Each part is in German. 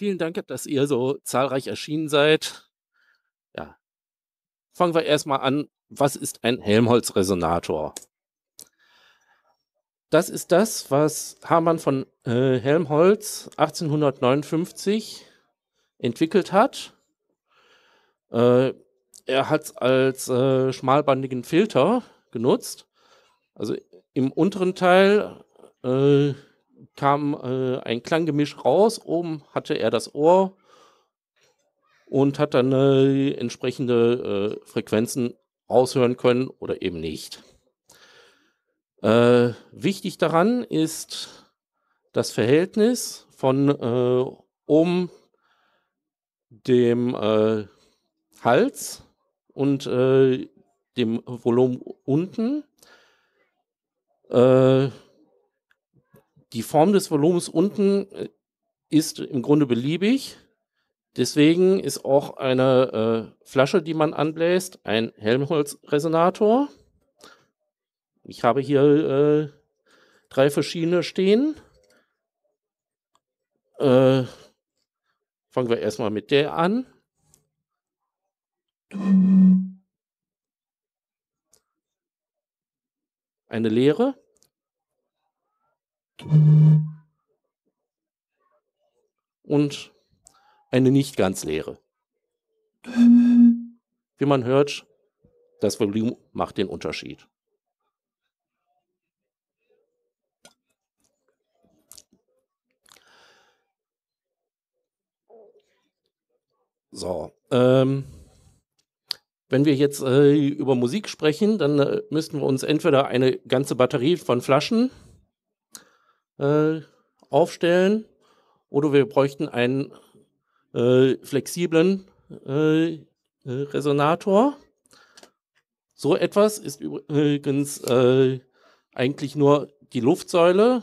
Vielen Dank, dass ihr so zahlreich erschienen seid. Ja. Fangen wir erstmal an. Was ist ein Helmholtz-Resonator? Das ist das, was Hamann von äh, Helmholtz 1859 entwickelt hat. Äh, er hat es als äh, schmalbandigen Filter genutzt. Also im unteren Teil äh, kam äh, ein Klanggemisch raus. Oben hatte er das Ohr und hat dann äh, entsprechende äh, Frequenzen raushören können oder eben nicht. Äh, wichtig daran ist das Verhältnis von äh, oben dem äh, Hals und dem Volumen unten. Äh, die Form des Volumens unten äh, ist im Grunde beliebig. Deswegen ist auch eine äh, Flasche, die man anbläst, ein Helmholtz-Resonator. Ich habe hier äh, drei verschiedene stehen. Äh, fangen wir erstmal mit der an. Eine leere. Und eine nicht ganz leere. Wie man hört, das Volumen macht den Unterschied. So, ähm, wenn wir jetzt äh, über Musik sprechen, dann äh, müssten wir uns entweder eine ganze Batterie von Flaschen äh, aufstellen oder wir bräuchten einen äh, flexiblen äh, äh Resonator. So etwas ist übrigens äh, eigentlich nur die Luftsäule,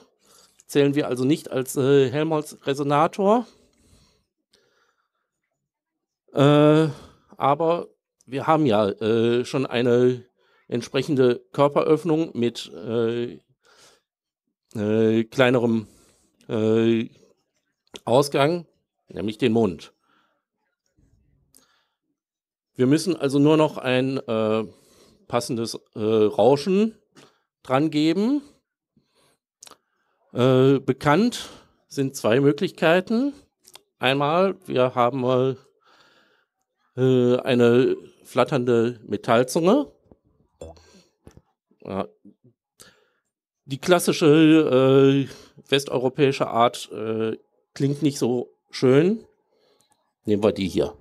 zählen wir also nicht als Helmholtz-Resonator. aber wir haben ja schon eine entsprechende Körperöffnung mit äh, äh, kleinerem äh, Ausgang, nämlich den Mund. Wir müssen also nur noch ein äh, passendes äh, Rauschen dran geben. Äh, bekannt sind zwei Möglichkeiten. Einmal, wir haben mal äh, eine flatternde Metallzunge. Ja, die klassische äh, westeuropäische Art äh, klingt nicht so schön. Nehmen wir die hier.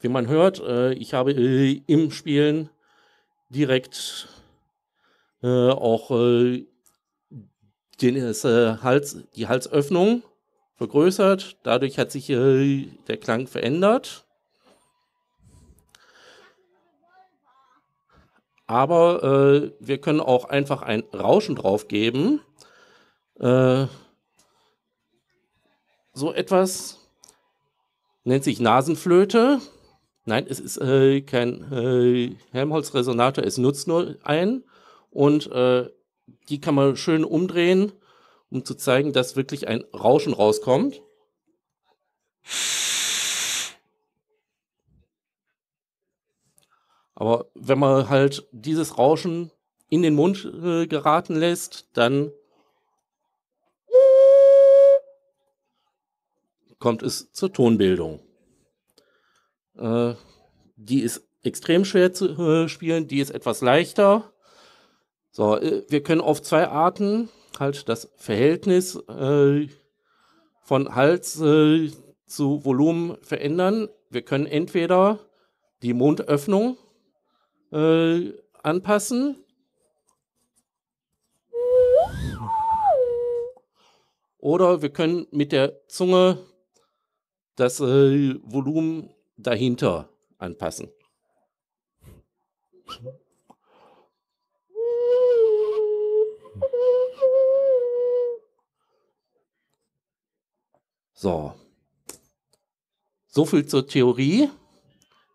Wie man hört, äh, ich habe äh, im Spielen direkt äh, auch äh, den, Hals, die Halsöffnung vergrößert. Dadurch hat sich der Klang verändert. Aber äh, wir können auch einfach ein Rauschen drauf geben. Äh, so etwas nennt sich Nasenflöte. Nein, es ist äh, kein äh, Helmholtz-Resonator, es nutzt nur einen. Und äh, die kann man schön umdrehen, um zu zeigen, dass wirklich ein Rauschen rauskommt. Aber wenn man halt dieses Rauschen in den Mund äh, geraten lässt, dann kommt es zur Tonbildung. Äh, die ist extrem schwer zu äh, spielen, die ist etwas leichter. So, äh, wir können auf zwei Arten halt das Verhältnis äh, von Hals äh, zu Volumen verändern. Wir können entweder die Mundöffnung äh, anpassen. Oder wir können mit der Zunge das äh, Volumen dahinter anpassen. So. So viel zur Theorie.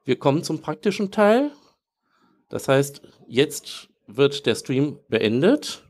Wir kommen zum praktischen Teil. Das heißt, jetzt wird der Stream beendet